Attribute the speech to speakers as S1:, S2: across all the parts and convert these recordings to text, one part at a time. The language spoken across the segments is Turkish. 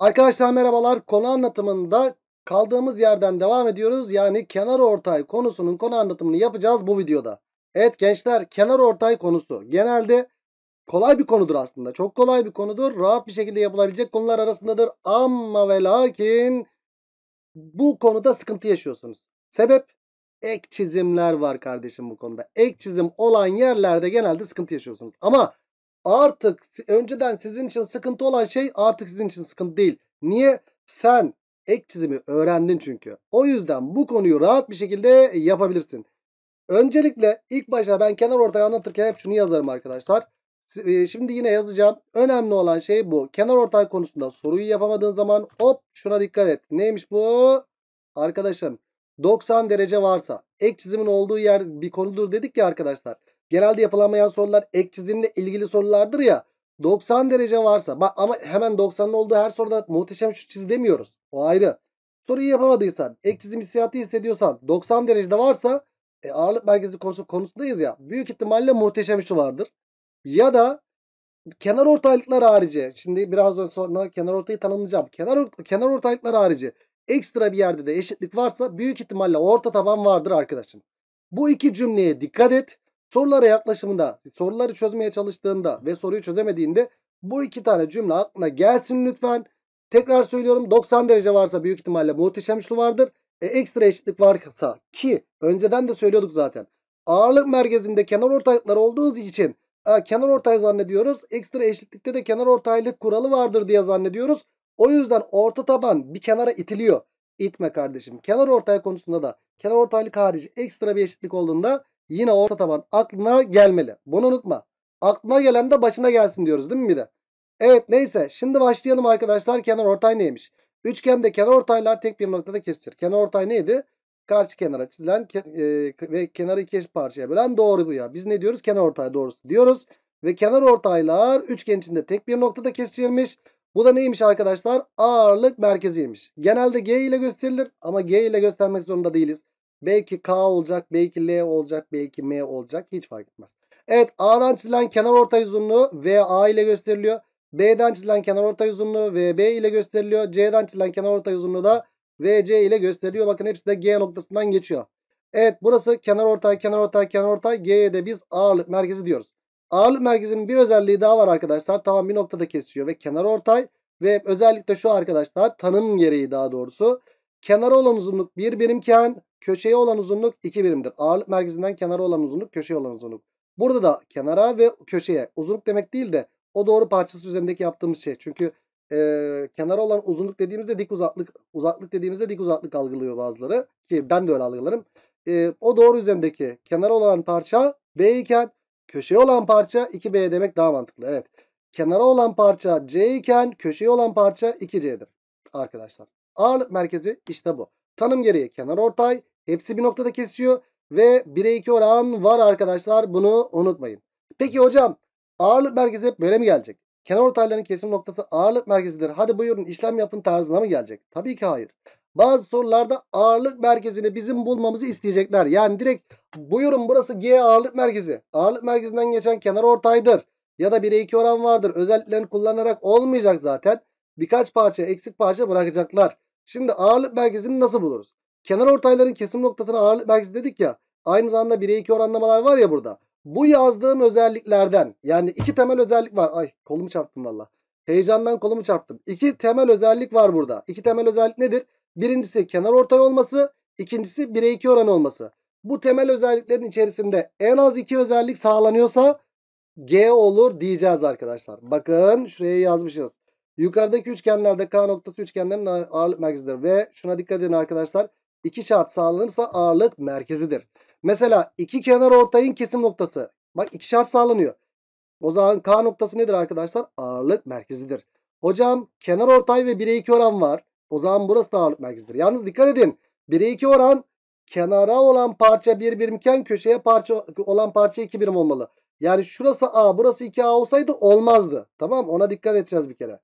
S1: Arkadaşlar merhabalar. Konu anlatımında kaldığımız yerden devam ediyoruz. Yani kenar ortay konusunun konu anlatımını yapacağız bu videoda. Evet gençler kenar ortay konusu genelde kolay bir konudur aslında. Çok kolay bir konudur. Rahat bir şekilde yapılabilecek konular arasındadır. Ama ve lakin bu konuda sıkıntı yaşıyorsunuz. Sebep ek çizimler var kardeşim bu konuda. Ek çizim olan yerlerde genelde sıkıntı yaşıyorsunuz. Ama Artık önceden sizin için sıkıntı olan şey artık sizin için sıkıntı değil. Niye? Sen ek çizimi öğrendin çünkü. O yüzden bu konuyu rahat bir şekilde yapabilirsin. Öncelikle ilk başta ben kenar ortayı anlatırken hep şunu yazarım arkadaşlar. E, şimdi yine yazacağım. Önemli olan şey bu. Kenar ortay konusunda soruyu yapamadığın zaman hop şuna dikkat et. Neymiş bu? Arkadaşım 90 derece varsa ek çizimin olduğu yer bir konudur dedik ya arkadaşlar. Genelde yapılanmayan sorular ek çizimle ilgili sorulardır ya. 90 derece varsa bak ama hemen 90'ın olduğu her soruda muhteşem şu çiz demiyoruz. O ayrı. Soruyu yapamadıysan, ek çizim hissiyatı hissediyorsan 90 derecede varsa e, ağırlık merkezi konusu, konusundayız ya. Büyük ihtimalle muhteşem şu vardır. Ya da kenar ortaylıklar harici. Şimdi biraz sonra kenar ortayı tanımlayacağım. Kenar, kenar ortaylıklar harici ekstra bir yerde de eşitlik varsa büyük ihtimalle orta taban vardır arkadaşım. Bu iki cümleye dikkat et. Sorulara yaklaşımında, soruları çözmeye çalıştığında ve soruyu çözemediğinde bu iki tane cümle aklına gelsin lütfen. Tekrar söylüyorum 90 derece varsa büyük ihtimalle muhteşem üçlü vardır. E, ekstra eşitlik varsa ki önceden de söylüyorduk zaten. Ağırlık merkezinde kenar ortaylıklar olduğu için e, kenar ortay zannediyoruz. Ekstra eşitlikte de kenar ortaylık kuralı vardır diye zannediyoruz. O yüzden orta taban bir kenara itiliyor. İtme kardeşim. Kenar ortay konusunda da kenar ortaylık harici ekstra bir eşitlik olduğunda yine orta taban aklına gelmeli. Bunu unutma. Aklına gelen de başına gelsin diyoruz değil mi bir de? Evet neyse şimdi başlayalım arkadaşlar kenar ortay neymiş? Üçgende kenar ortaylar tek bir noktada kesilir. Kenar ortay neydi? Karşı kenara çizilen ke e ve kenarı iki parçaya bölen doğru bu ya. Biz ne diyoruz? Kenar ortay doğrusu diyoruz. Ve kenar ortaylar üçgen içinde tek bir noktada kesilmiş. Bu da neymiş arkadaşlar? Ağırlık merkeziymiş. Genelde G ile gösterilir ama G ile göstermek zorunda değiliz. Belki K olacak, belki L olacak, belki M olacak. Hiç fark etmez. Evet A'dan çizilen kenar ortay uzunluğu VA ile gösteriliyor. B'den çizilen kenar ortay uzunluğu VB ile gösteriliyor. C'den çizilen kenar ortay uzunluğu da VC ile gösteriliyor. Bakın hepsi de G noktasından geçiyor. Evet burası kenar ortay, kenar ortay, kenar ortay. G'ye de biz ağırlık merkezi diyoruz. Ağırlık merkezinin bir özelliği daha var arkadaşlar. Tamam bir noktada kesiyor ve kenar ortay ve özellikle şu arkadaşlar tanım gereği daha doğrusu Kenara olan uzunluk 1 birimken köşeye olan uzunluk 2 birimdir. Ağırlık merkezinden kenara olan uzunluk köşeye olan uzunluk. Burada da kenara ve köşeye uzunluk demek değil de o doğru parçası üzerindeki yaptığımız şey. Çünkü e, kenara olan uzunluk dediğimizde dik uzaklık, uzaklık dediğimizde dik uzaklık algılıyor bazıları. Ki ben de öyle algılarım. E, o doğru üzerindeki kenara olan parça B iken köşeye olan parça 2B demek daha mantıklı. Evet. Kenara olan parça C iken köşeye olan parça 2C'dir arkadaşlar. Ağırlık merkezi işte bu. Tanım gereği kenar ortay. Hepsi bir noktada kesiyor. Ve 1'e 2 oran var arkadaşlar. Bunu unutmayın. Peki hocam ağırlık merkezi hep böyle mi gelecek? Kenar ortayların kesim noktası ağırlık merkezidir. Hadi buyurun işlem yapın tarzına mı gelecek? Tabii ki hayır. Bazı sorularda ağırlık merkezini bizim bulmamızı isteyecekler. Yani direkt buyurun burası G ağırlık merkezi. Ağırlık merkezinden geçen kenar ortaydır. Ya da 1'e 2 oran vardır. Özelliklerini kullanarak olmayacak zaten birkaç parça eksik parça bırakacaklar. Şimdi ağırlık merkezini nasıl buluruz? Kenar ortayların kesim noktasına ağırlık merkezi dedik ya. Aynı zamanda 1'e 2 oranlamalar var ya burada. Bu yazdığım özelliklerden yani iki temel özellik var. Ay kolumu çarptım valla. Heyecandan kolumu çarptım. İki temel özellik var burada. İki temel özellik nedir? Birincisi kenar ortay olması. ikincisi 1'e 2 oranı olması. Bu temel özelliklerin içerisinde en az iki özellik sağlanıyorsa G olur diyeceğiz arkadaşlar. Bakın şuraya yazmışız. Yukarıdaki üçgenlerde K noktası üçgenlerin ağırlık merkezidir. Ve şuna dikkat edin arkadaşlar. İki şart sağlanırsa ağırlık merkezidir. Mesela iki kenar ortayın kesim noktası. Bak iki şart sağlanıyor. O zaman K noktası nedir arkadaşlar? Ağırlık merkezidir. Hocam kenar ortay ve 1'e 2 oran var. O zaman burası da ağırlık merkezidir. Yalnız dikkat edin. 1'e 2 oran kenara olan parça 1 bir birimken köşeye parça olan parça 2 birim olmalı. Yani şurası A burası 2A olsaydı olmazdı. Tamam ona dikkat edeceğiz bir kere.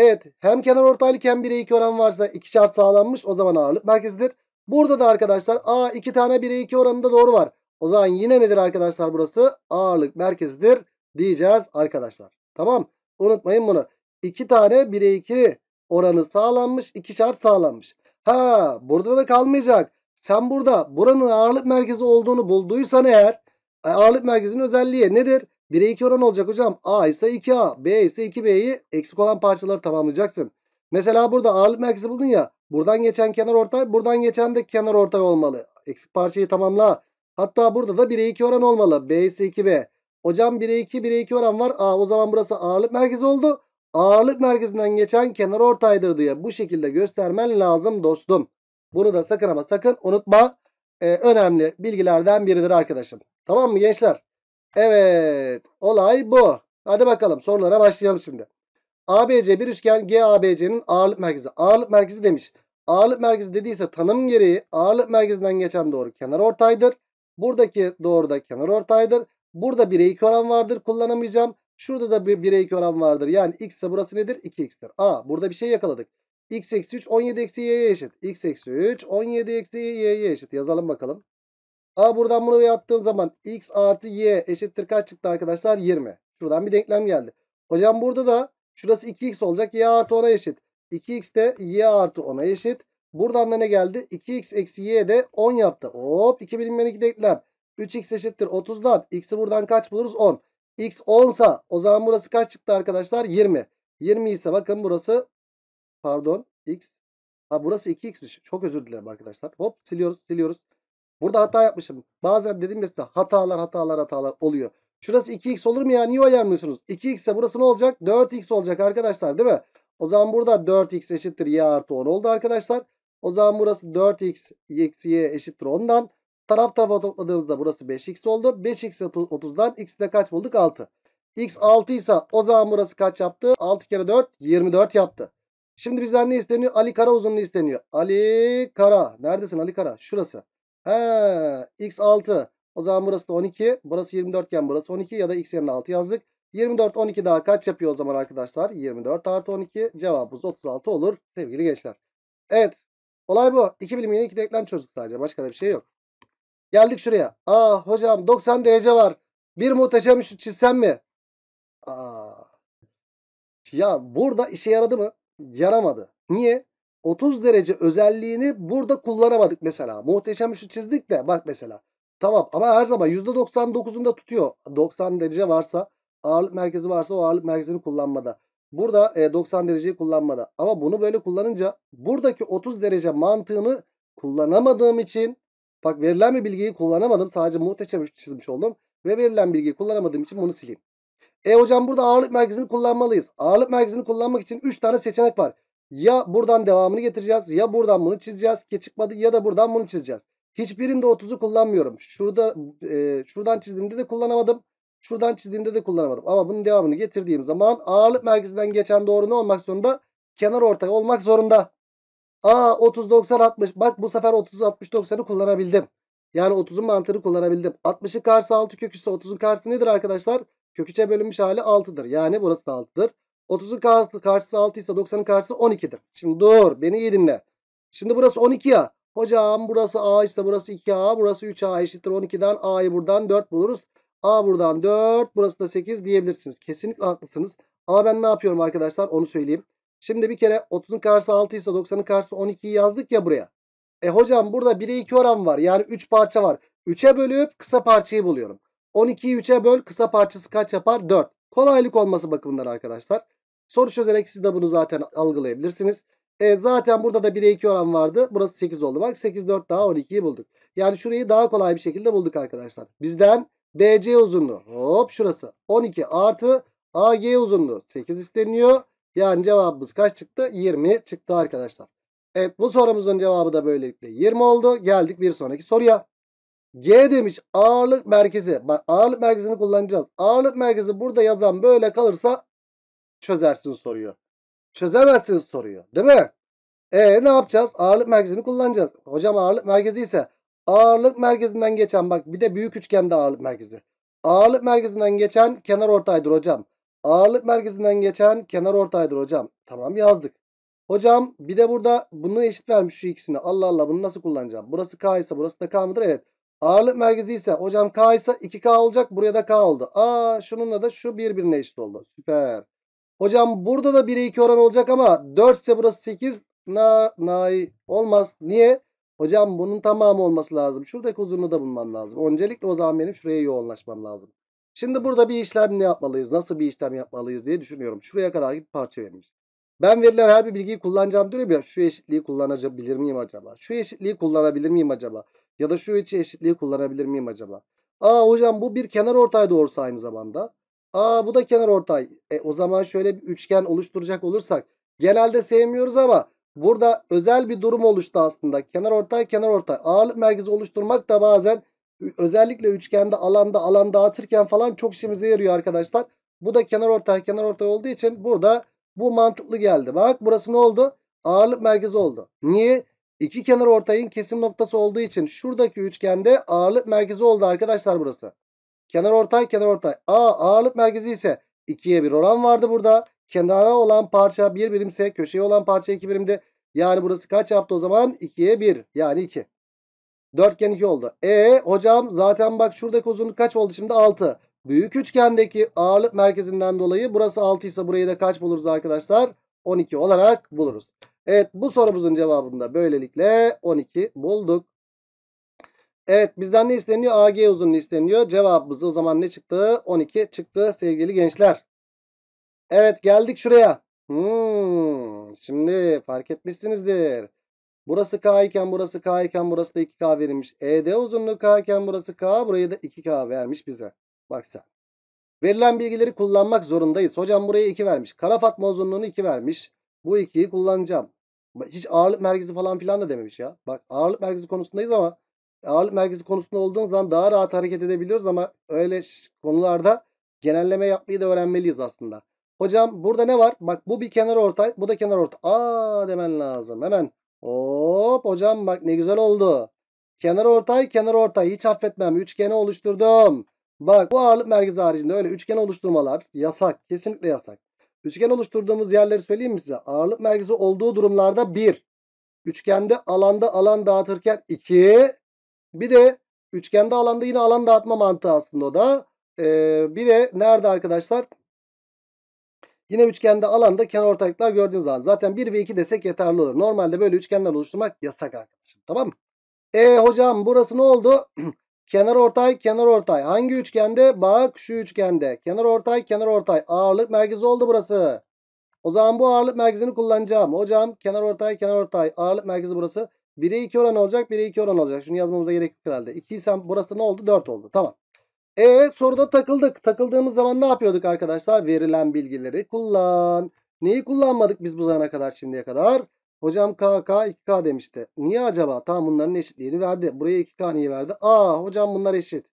S1: Evet hem kenar ortaylık hem bir iki oran varsa iki çarp sağlanmış o zaman ağırlık merkezidir. Burada da arkadaşlar A iki tane bir iki oranında doğru var. O zaman yine nedir arkadaşlar burası? Ağırlık merkezidir diyeceğiz arkadaşlar. Tamam unutmayın bunu. 2 tane bir iki oranı sağlanmış iki çarp sağlanmış. Ha burada da kalmayacak. Sen burada buranın ağırlık merkezi olduğunu bulduysan eğer e, ağırlık merkezinin özelliği nedir? 1'e 2 oran olacak hocam. A ise 2A. B ise 2B'yi eksik olan parçaları tamamlayacaksın. Mesela burada ağırlık merkezi buldun ya. Buradan geçen kenar ortay. Buradan geçen de kenar ortay olmalı. Eksik parçayı tamamla. Hatta burada da 1'e 2 oran olmalı. B ise 2B. Hocam 1'e 2 1'e 2 oran var. A o zaman burası ağırlık merkezi oldu. Ağırlık merkezinden geçen kenar ortaydır diye bu şekilde göstermen lazım dostum. Bunu da sakın ama sakın unutma. Ee, önemli bilgilerden biridir arkadaşım. Tamam mı gençler? Evet olay bu. Hadi bakalım sorulara başlayalım şimdi. ABC bir üçgen GABC'nin ağırlık merkezi. Ağırlık merkezi demiş. Ağırlık merkezi dediyse tanım gereği ağırlık merkezinden geçen doğru kenar ortaydır. Buradaki doğru da kenar ortaydır. Burada 1'e 2 oran vardır kullanamayacağım. Şurada da 1'e 2 oran vardır. Yani x ise burası nedir? 2x'tir. A burada bir şey yakaladık. x eksi 3 17 eksi y'ye eşit. x eksi 3 17 eksi y'ye eşit. Yazalım bakalım. A buradan bunu attığım zaman x artı y eşittir kaç çıktı arkadaşlar? 20. Şuradan bir denklem geldi. Hocam burada da şurası 2x olacak. Y artı 10'a eşit. 2x de y artı 10'a eşit. Buradan da ne geldi? 2x eksi y de 10 yaptı. Hop 2 bilinmedik denklem. 3x eşittir 30'dan. X'i buradan kaç buluruz? 10. X 10 sa o zaman burası kaç çıktı arkadaşlar? 20. 20 ise bakın burası pardon x. Ha burası 2x'miş. Çok özür dilerim arkadaşlar. Hop siliyoruz siliyoruz. Burada hata yapmışım. Bazen dedim ya size hatalar hatalar hatalar oluyor. Şurası 2x olur mu ya? Niye ayarmıyorsunuz? 2x ise burası ne olacak? 4x olacak arkadaşlar değil mi? O zaman burada 4x eşittir y artı 10 oldu arkadaşlar. O zaman burası 4x y eşittir 10'dan. Taraf tarafa topladığımızda burası 5x oldu. 5x 30'dan x de kaç bulduk? 6. x 6 ise o zaman burası kaç yaptı? 6 kere 4 24 yaptı. Şimdi bizden ne isteniyor? Ali Kara uzunluğu isteniyor. Ali Kara. Neredesin Ali Kara? Şurası. He, x 6. O zaman burası da 12. Burası 24 iken burası 12 ya da x yerine 6 yazdık. 24 12 daha kaç yapıyor o zaman arkadaşlar? 24 artı 12 cevabımız 36 olur sevgili gençler. Evet olay bu. 2 bilim yine iki denklem çözdük sadece başka da bir şey yok. Geldik şuraya. Aa hocam 90 derece var. Bir muhteşem şu çizsem mi? Aa. Ya burada işe yaradı mı? Yaramadı. Niye? 30 derece özelliğini burada kullanamadık mesela. Muhteşem şu çizdik de bak mesela. Tamam ama her zaman %99'unda tutuyor. 90 derece varsa ağırlık merkezi varsa o ağırlık merkezini kullanmada. Burada e, 90 dereceyi kullanmada. Ama bunu böyle kullanınca buradaki 30 derece mantığını kullanamadığım için bak verilen bir bilgiyi kullanamadım. Sadece muhteşem çizmiş oldum. Ve verilen bilgiyi kullanamadığım için bunu sileyim. E hocam burada ağırlık merkezini kullanmalıyız. Ağırlık merkezini kullanmak için 3 tane seçenek var. Ya buradan devamını getireceğiz ya buradan bunu çizeceğiz ki çıkmadı ya da buradan bunu çizeceğiz. Hiçbirinde 30'u kullanmıyorum. Şurada e, şuradan çizdiğimde de kullanamadım. Şuradan çizdiğimde de kullanamadım. Ama bunun devamını getirdiğim zaman ağırlık merkezinden geçen doğru ne olmak zorunda? Kenar ortay olmak zorunda. Aa 30 90 60. Bak bu sefer 30 60 90'ı kullanabildim. Yani 30'un mantığını kullanabildim. 60'ın karşısı 6 köküse 30'un karşısı nedir arkadaşlar? Köküçe bölünmüş hali 6'dır. Yani burası da 6'dır. 30'un karşısı 6 ise 90'ın karşısı 12'dir. Şimdi dur beni iyi dinle. Şimdi burası 12 ya. Hocam burası A ise burası 2A burası 3A eşittir 12'den A'yı buradan 4 buluruz. A buradan 4 burası da 8 diyebilirsiniz. Kesinlikle haklısınız. Ama ben ne yapıyorum arkadaşlar onu söyleyeyim. Şimdi bir kere 30'un karşısı 6 ise 90'ın karşısı 12'yi yazdık ya buraya. E hocam burada 1'e 2 oran var. Yani 3 parça var. 3'e bölüp kısa parçayı buluyorum. 12'yi 3'e böl kısa parçası kaç yapar? 4. Kolaylık olması bakımından arkadaşlar. Soru çözerek siz de bunu zaten algılayabilirsiniz. E, zaten burada da 1'e 2 oran vardı. Burası 8 oldu. Bak 8 4 daha 12'yi bulduk. Yani şurayı daha kolay bir şekilde bulduk arkadaşlar. Bizden BC uzunluğu hop şurası 12 artı AG uzunluğu 8 isteniyor. Yani cevabımız kaç çıktı? 20 çıktı arkadaşlar. Evet bu sorumuzun cevabı da böylelikle 20 oldu. Geldik bir sonraki soruya. G demiş ağırlık merkezi. Bak ağırlık merkezini kullanacağız. Ağırlık merkezi burada yazan böyle kalırsa çözersin soruyor. Çözemezsin soruyor. Değil mi? E ne yapacağız? Ağırlık merkezini kullanacağız. Hocam ağırlık merkezi ise ağırlık merkezinden geçen bak bir de büyük üçgende ağırlık merkezi. Ağırlık merkezinden geçen kenar ortaydır hocam. Ağırlık merkezinden geçen kenar ortaydır hocam. Tamam yazdık. Hocam bir de burada bunu eşit vermiş şu ikisini. Allah Allah bunu nasıl kullanacağım? Burası K ise burası da K mıdır? Evet. Ağırlık merkezi ise hocam K ise 2K olacak. Buraya da K oldu. Aa şununla da şu birbirine eşit oldu. Süper. Hocam burada da 1'e 2 oran olacak ama 4 ise burası 8. Na, na, olmaz. Niye? Hocam bunun tamamı olması lazım. Şuradaki uzunluğu da bulmam lazım. Öncelikle o zaman benim şuraya yoğunlaşmam lazım. Şimdi burada bir işlem ne yapmalıyız? Nasıl bir işlem yapmalıyız diye düşünüyorum. Şuraya kadar bir parça vermiş. Ben verilen her bir bilgiyi kullanacağım diyorum ya. Şu eşitliği kullanabilir miyim acaba? Şu eşitliği kullanabilir miyim acaba? Ya da şu içi eşitliği kullanabilir miyim acaba? Aa hocam bu bir kenar ortay doğrusu aynı zamanda. Aa bu da kenar ortay. E, o zaman şöyle bir üçgen oluşturacak olursak. Genelde sevmiyoruz ama burada özel bir durum oluştu aslında. Kenar ortay kenar ortay. Ağırlık merkezi oluşturmak da bazen özellikle üçgende alanda alan dağıtırken falan çok işimize yarıyor arkadaşlar. Bu da kenar ortay kenar ortay olduğu için burada bu mantıklı geldi. Bak burası ne oldu? Ağırlık merkezi oldu. Niye? İki kenar ortayın kesim noktası olduğu için şuradaki üçgende ağırlık merkezi oldu arkadaşlar burası. Kenar ortay kenar ortay. A ağırlık merkezi ise 2'ye 1 oran vardı burada. Kenara olan parça 1 birimse köşeye olan parça 2 birimdi. Yani burası kaç yaptı o zaman? 2'ye 1 yani 2. Dörtgen 2 oldu. E hocam zaten bak şuradaki uzunluk kaç oldu şimdi? 6. Büyük üçgendeki ağırlık merkezinden dolayı burası 6 ise burayı da kaç buluruz arkadaşlar? 12 olarak buluruz. Evet bu sorumuzun cevabında da böylelikle 12 bulduk. Evet bizden ne isteniyor? AG uzunluğu isteniyor. Cevabımız o zaman ne çıktı? 12 çıktı sevgili gençler. Evet geldik şuraya. Hmm, şimdi fark etmişsinizdir. Burası K iken burası K iken burası da 2K verilmiş. ED uzunluğu K iken burası K. Burayı da 2K vermiş bize. Bak sen. Verilen bilgileri kullanmak zorundayız. Hocam buraya 2 vermiş. Kara Fatma uzunluğunu 2 vermiş. Bu 2'yi kullanacağım. Hiç ağırlık merkezi falan filan da dememiş ya. Bak ağırlık merkezi konusundayız ama ağırlık merkezi konusunda olduğumuz zaman daha rahat hareket edebiliyoruz ama öyle konularda genelleme yapmayı da öğrenmeliyiz aslında. Hocam burada ne var? Bak bu bir kenar ortay, bu da kenar ortay. Aa demen lazım hemen. Hop hocam bak ne güzel oldu. Kenar ortay, kenar ortay. Hiç affetmem. Üçgeni oluşturdum. Bak bu ağırlık merkezi haricinde öyle üçgen oluşturmalar yasak. Kesinlikle yasak. Üçgen oluşturduğumuz yerleri söyleyeyim mi size? Ağırlık merkezi olduğu durumlarda 1. Üçgende alanda alan dağıtırken 2. Bir de üçgende alanda yine alan dağıtma mantığı aslında o da. Ee, bir de nerede arkadaşlar? Yine üçgende alanda kenar ortaklıklar gördüğünüz zaman. Zaten 1 ve 2 desek yeterli olur. Normalde böyle üçgenler oluşturmak yasak arkadaşım Tamam mı? E hocam burası ne oldu? kenar ortay kenar ortay. Hangi üçgende? Bak şu üçgende. Kenar ortay kenar ortay. Ağırlık merkezi oldu burası. O zaman bu ağırlık merkezini kullanacağım. Hocam kenar ortay kenar ortay. Ağırlık merkezi burası. 1'e 2 oran olacak. 1'e 2 oran olacak. Şunu yazmamıza gerek yok herhalde. 2 ise burası ne oldu? 4 oldu. Tamam. E soruda takıldık. Takıldığımız zaman ne yapıyorduk arkadaşlar? Verilen bilgileri kullan. Neyi kullanmadık biz bu zamana kadar şimdiye kadar? Hocam KK 2K demişti. Niye acaba? Tam bunların eşitliğini verdi. Buraya 2K niye verdi? Aa hocam bunlar eşit.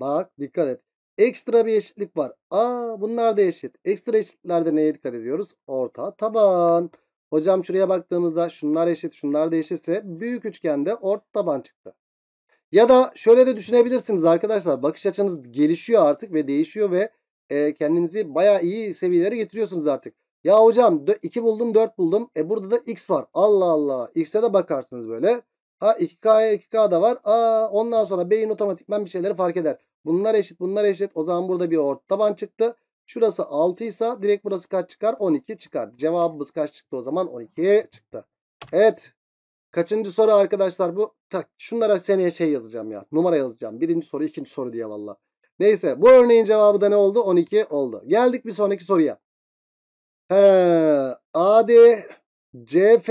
S1: Bak dikkat et. Ekstra bir eşitlik var. Aa bunlar da eşit. Ekstra eşitlerde neye dikkat ediyoruz? Orta taban. Hocam şuraya baktığımızda şunlar eşit şunlar da eşitse büyük üçgende ort taban çıktı. Ya da şöyle de düşünebilirsiniz arkadaşlar. Bakış açınız gelişiyor artık ve değişiyor ve e, kendinizi baya iyi seviyelere getiriyorsunuz artık. Ya hocam 2 buldum 4 buldum. E burada da x var. Allah Allah. X'e de bakarsınız böyle. Ha 2 k 2K da var. Aa, ondan sonra beyin otomatikman bir şeyleri fark eder. Bunlar eşit bunlar eşit. O zaman burada bir ort taban çıktı. Şurası 6 ise direkt burası kaç çıkar? 12 çıkar. Cevabımız kaç çıktı o zaman? 12 çıktı. Evet. Kaçıncı soru arkadaşlar bu? Tak, şunlara seneye şey yazacağım ya. Numara yazacağım. Birinci soru, ikinci soru diye valla. Neyse bu örneğin cevabı da ne oldu? 12 oldu. Geldik bir sonraki soruya. He, AD, CF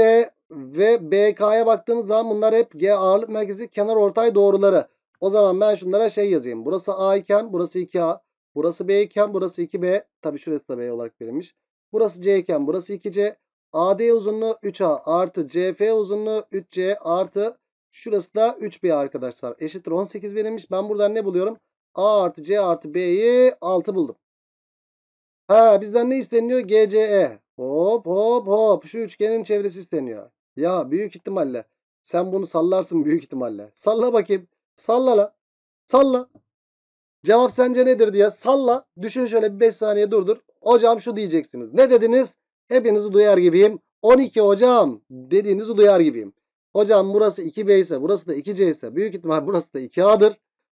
S1: ve BK'ya baktığımız zaman bunlar hep G ağırlık merkezi kenar ortay doğruları. O zaman ben şunlara şey yazayım. Burası A iken burası 2A. Burası B iken burası 2B. Tabi şurası da B olarak verilmiş. Burası C iken burası 2C. AD uzunluğu 3A artı CF uzunluğu 3C artı şurası da 3B arkadaşlar. Eşittir 18 verilmiş. Ben buradan ne buluyorum? A artı C artı B'yi 6 buldum. Ha bizden ne isteniyor? GCE. Hop hop hop. Şu üçgenin çevresi isteniyor. Ya büyük ihtimalle. Sen bunu sallarsın büyük ihtimalle. Salla bakayım. Salla la. Salla. Cevap sence nedir diye salla. Düşün şöyle bir 5 saniye durdur. Hocam şu diyeceksiniz. Ne dediniz? Hepinizi duyar gibiyim. 12 hocam dediğinizi duyar gibiyim. Hocam burası 2B ise burası da 2C ise büyük ihtimal burası da 2A'dır.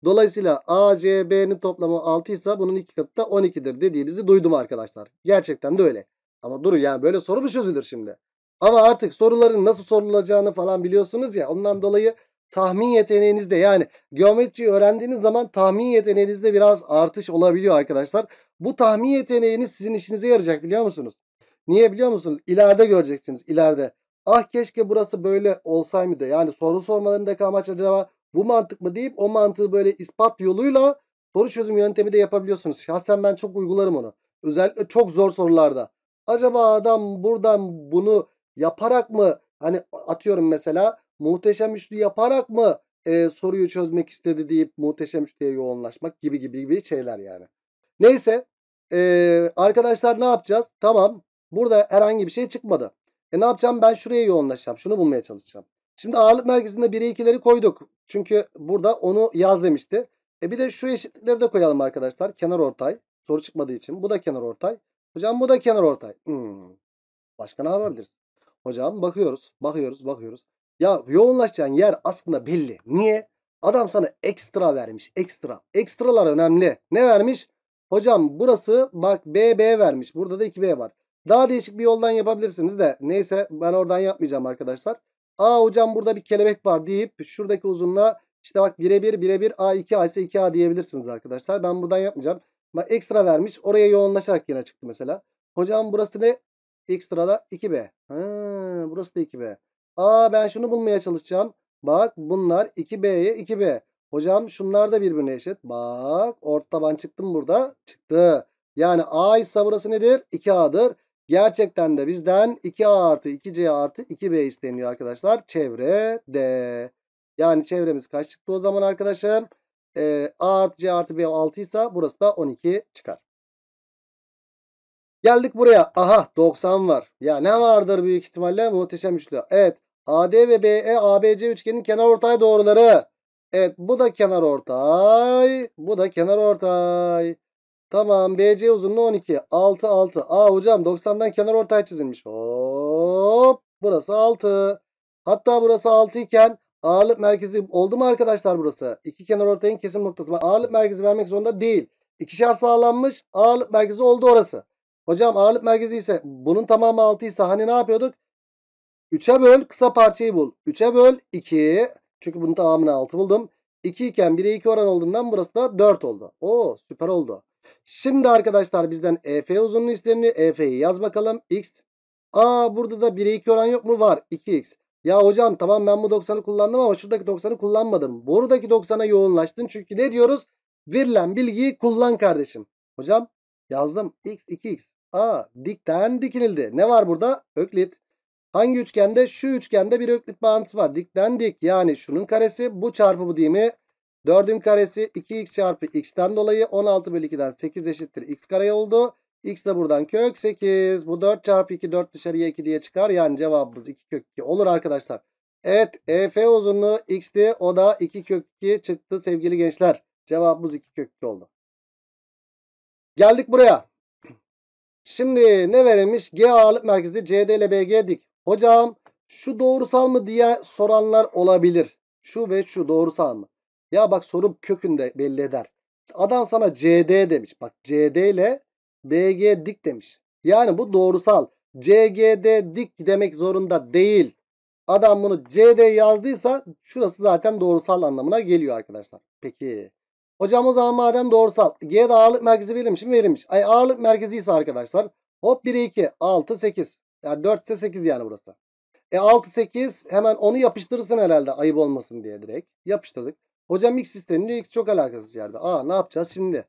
S1: Dolayısıyla A, C, B'nin toplamı 6 ise bunun iki katı da 12'dir dediğinizi duydum arkadaşlar. Gerçekten de öyle. Ama durun yani böyle soru mu çözülür şimdi? Ama artık soruların nasıl sorulacağını falan biliyorsunuz ya ondan dolayı tahmin yeteneğinizde yani geometri öğrendiğiniz zaman tahmin yeteneğinizde biraz artış olabiliyor arkadaşlar. Bu tahmin yeteneğiniz sizin işinize yarayacak biliyor musunuz? Niye biliyor musunuz? İleride göreceksiniz ileride. Ah keşke burası böyle olsaydı. Yani soru sormalarındaki amaç acaba bu mantık mı deyip o mantığı böyle ispat yoluyla soru çözüm yöntemi de yapabiliyorsunuz. Şahsen ben çok uygularım onu. Özellikle çok zor sorularda. Acaba adam buradan bunu yaparak mı hani atıyorum mesela muhteşem üçlü yaparak mı e, soruyu çözmek istedi deyip muhteşem üçlüye yoğunlaşmak gibi gibi gibi şeyler yani. Neyse e, arkadaşlar ne yapacağız? Tamam burada herhangi bir şey çıkmadı. E ne yapacağım ben şuraya yoğunlaşacağım şunu bulmaya çalışacağım. Şimdi ağırlık merkezinde 1'e 2'leri koyduk. Çünkü burada onu yaz demişti. E bir de şu eşitlikleri de koyalım arkadaşlar. Kenar ortay. Soru çıkmadığı için. Bu da kenar ortay. Hocam bu da kenar ortay. Hmm. Başka ne yapabiliriz? Hocam bakıyoruz. Bakıyoruz. Bakıyoruz. Ya yoğunlaşacağın yer aslında belli. Niye? Adam sana ekstra vermiş. Ekstra. Ekstralar önemli. Ne vermiş? Hocam burası bak BB vermiş. Burada da 2B var. Daha değişik bir yoldan yapabilirsiniz de. Neyse ben oradan yapmayacağım arkadaşlar. A hocam burada bir kelebek var deyip şuradaki uzunluğa işte bak birebir birebir A2A ise 2A diyebilirsiniz arkadaşlar. Ben buradan yapmayacağım. Bak ekstra vermiş. Oraya yoğunlaşarak yine çıktı mesela. Hocam burası ne? Ekstrada 2B. Ha, burası da 2B. Aa ben şunu bulmaya çalışacağım. Bak bunlar 2B'ye 2B. Hocam şunlar da birbirine eşit. Bak ort taban çıktım burada. Çıktı. Yani A ise burası nedir? 2A'dır. Gerçekten de bizden 2A artı 2C artı 2B isteniyor arkadaşlar. Çevre D. Yani çevremiz kaç çıktı o zaman arkadaşım? Ee, A artı C artı B 6 ise burası da 12 çıkar. Geldik buraya. Aha 90 var. Ya ne vardır büyük ihtimalle? Muhteşem üçlü. Evet. AD ve BE ABC üçgenin kenar ortay doğruları. Evet bu da kenar ortay. Bu da kenar ortay. Tamam BC uzunluğu 12. 6 6. Aa hocam 90'dan kenar ortay çizilmiş. Hop. Burası 6. Hatta burası 6 iken ağırlık merkezi oldu mu arkadaşlar burası? İki kenar ortayın kesim noktası. Ben ağırlık merkezi vermek zorunda değil. İkişer sağlanmış ağırlık merkezi oldu orası. Hocam ağırlık merkezi ise bunun tamamı 6 ise hani ne yapıyorduk? 3'e böl kısa parçayı bul. 3'e böl 2. Çünkü bunun tamamını 6 buldum. 2 iken 1'e 2 oran olduğundan burası da 4 oldu. Oo süper oldu. Şimdi arkadaşlar bizden EF uzunluğu isteniyor. EF'yi yaz bakalım. X. Aa burada da 1'e 2 oran yok mu? Var. 2x. Ya hocam tamam ben bu 90'ı kullandım ama şuradaki 90'ı kullanmadım. Buradaki 90'a yoğunlaştın. Çünkü ne diyoruz? Verilen bilgiyi kullan kardeşim. Hocam yazdım. X 2x. Aa dikten dikilildi. Ne var burada? Öklit. Hangi üçgende? Şu üçgende bir öklit bağıntısı var. Dikten dik. Yani şunun karesi bu çarpı bu değil mi? 4'ün karesi 2x çarpı x'ten dolayı 16 bölü 2'den 8 eşittir x kare oldu. x de buradan kök 8. Bu 4 çarpı 2 4 dışarıya 2 diye çıkar. Yani cevabımız 2 kök 2 olur arkadaşlar. Evet EF uzunluğu x'ti. O da 2 kök 2 çıktı sevgili gençler. Cevabımız 2 kök 2 oldu. Geldik buraya. Şimdi ne verilmiş? G ağırlık merkezi CD ile BG dik. Hocam şu doğrusal mı diye soranlar olabilir. Şu ve şu doğrusal mı? Ya bak sorup kökünde belli eder. Adam sana CD demiş. Bak CD ile BG dik demiş. Yani bu doğrusal. CGD dik demek zorunda değil. Adam bunu CD yazdıysa şurası zaten doğrusal anlamına geliyor arkadaşlar. Peki. Hocam o zaman madem doğrusal. G ağırlık merkezi verilmiş mi? Verilmiş. Ay ağırlık merkeziyse arkadaşlar. Hop 1'e 2. 6, 8. Yani 4 ise 8 yani burası. E 6 8 hemen onu yapıştırırsın herhalde ayıp olmasın diye direkt. Yapıştırdık. Hocam x isteniyor x çok alakasız yerde. Aa ne yapacağız şimdi?